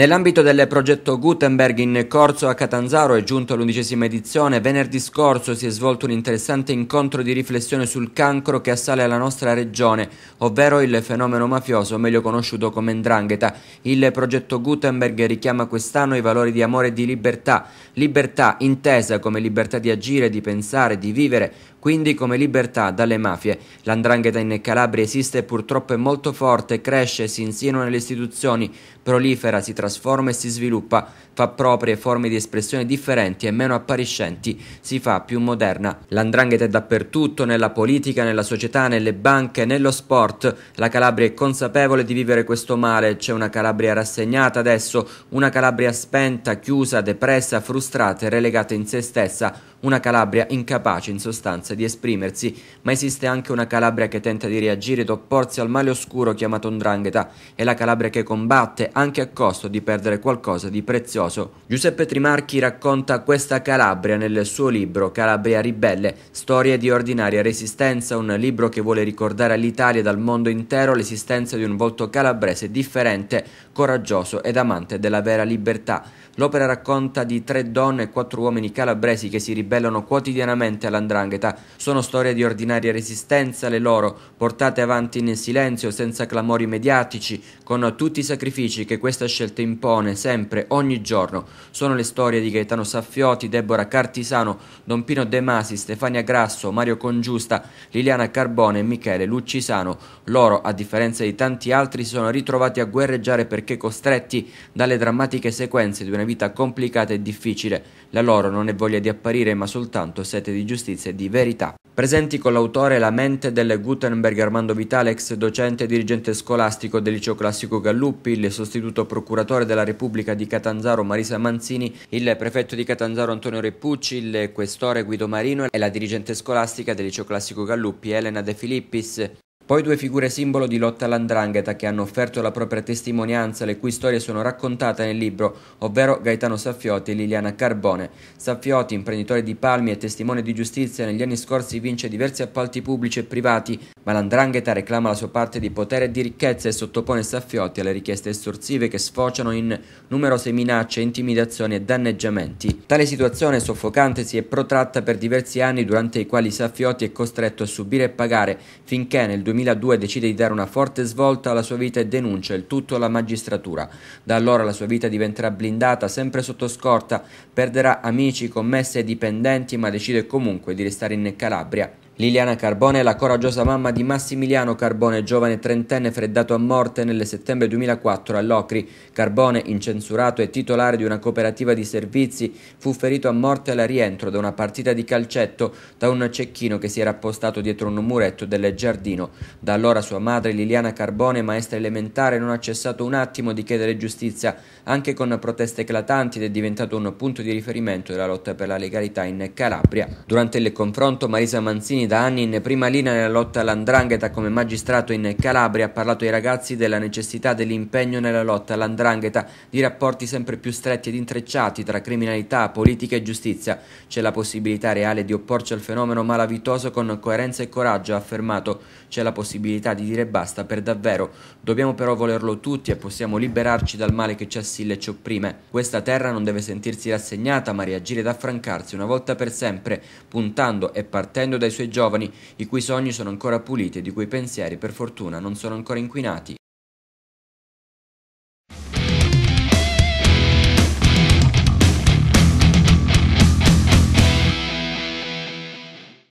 Nell'ambito del progetto Gutenberg in corso a Catanzaro è giunto l'undicesima edizione. Venerdì scorso si è svolto un interessante incontro di riflessione sul cancro che assale la nostra regione, ovvero il fenomeno mafioso, meglio conosciuto come Ndrangheta. Il progetto Gutenberg richiama quest'anno i valori di amore e di libertà. Libertà intesa come libertà di agire, di pensare, di vivere, quindi come libertà dalle mafie, l'andrangheta in Calabria esiste e purtroppo è molto forte, cresce, si insinua nelle istituzioni, prolifera, si trasforma e si sviluppa, fa proprie forme di espressione differenti e meno appariscenti, si fa più moderna. L'andrangheta è dappertutto, nella politica, nella società, nelle banche, nello sport. La Calabria è consapevole di vivere questo male, c'è una Calabria rassegnata adesso, una Calabria spenta, chiusa, depressa, frustrata e relegata in se stessa una Calabria incapace in sostanza di esprimersi, ma esiste anche una Calabria che tenta di reagire ed opporsi al male oscuro chiamato Ndrangheta e la Calabria che combatte anche a costo di perdere qualcosa di prezioso. Giuseppe Trimarchi racconta questa Calabria nel suo libro Calabria ribelle, storie di ordinaria resistenza, un libro che vuole ricordare all'Italia e al mondo intero l'esistenza di un volto calabrese differente, coraggioso ed amante della vera libertà. L'opera racconta di tre donne e quattro uomini calabresi che si ribellano ribellano quotidianamente all'andrangheta sono storie di ordinaria resistenza, le loro, portate avanti nel silenzio, senza clamori mediatici, con tutti i sacrifici che questa scelta impone sempre, ogni giorno. Sono le storie di Gaetano Saffioti, Deborah Cartisano, Don Pino De Masi, Stefania Grasso, Mario Congiusta, Liliana Carbone e Michele Luccisano. Loro, a differenza di tanti altri, si sono ritrovati a guerreggiare perché costretti dalle drammatiche sequenze di una vita complicata e difficile. La loro non è voglia di apparire ma soltanto sete di giustizia e di verità. Presenti con l'autore la mente del Gutenberg Armando Vitale, ex docente e dirigente scolastico del liceo classico Galluppi, il sostituto procuratore della Repubblica di Catanzaro Marisa Manzini, il prefetto di Catanzaro Antonio Repucci, il questore Guido Marino e la dirigente scolastica del liceo classico Galluppi Elena De Filippis. Poi due figure simbolo di lotta all'andrangheta che hanno offerto la propria testimonianza, le cui storie sono raccontate nel libro, ovvero Gaetano Saffiotti e Liliana Carbone. Saffiotti, imprenditore di palmi e testimone di giustizia, negli anni scorsi vince diversi appalti pubblici e privati ma l'andrangheta reclama la sua parte di potere e di ricchezza e sottopone Saffiotti alle richieste estorsive che sfociano in numerose minacce, intimidazioni e danneggiamenti. Tale situazione soffocante si è protratta per diversi anni durante i quali Saffiotti è costretto a subire e pagare finché nel 2002 decide di dare una forte svolta alla sua vita e denuncia il tutto alla magistratura. Da allora la sua vita diventerà blindata, sempre sotto scorta, perderà amici, commesse e dipendenti ma decide comunque di restare in Calabria Liliana Carbone è la coraggiosa mamma di Massimiliano Carbone, giovane trentenne freddato a morte nel settembre 2004 a Locri. Carbone, incensurato e titolare di una cooperativa di servizi, fu ferito a morte al rientro da una partita di calcetto da un cecchino che si era appostato dietro un muretto del giardino. Da allora sua madre Liliana Carbone, maestra elementare, non ha cessato un attimo di chiedere giustizia, anche con proteste eclatanti ed è diventato un punto di riferimento della lotta per la legalità in Calabria. Durante il confronto Marisa Manzini da anni in prima linea nella lotta all'andrangheta come magistrato in Calabria, ha parlato ai ragazzi della necessità dell'impegno nella lotta all'andrangheta, di rapporti sempre più stretti ed intrecciati tra criminalità, politica e giustizia. C'è la possibilità reale di opporci al fenomeno malavitoso con coerenza e coraggio, ha affermato. C'è la possibilità di dire basta per davvero. Dobbiamo però volerlo tutti e possiamo liberarci dal male che ci assilla e ci opprime. Questa terra non deve sentirsi rassegnata, ma reagire ed affrancarsi una volta per sempre, puntando e partendo dai suoi giovani, i cui sogni sono ancora puliti e di cui pensieri per fortuna non sono ancora inquinati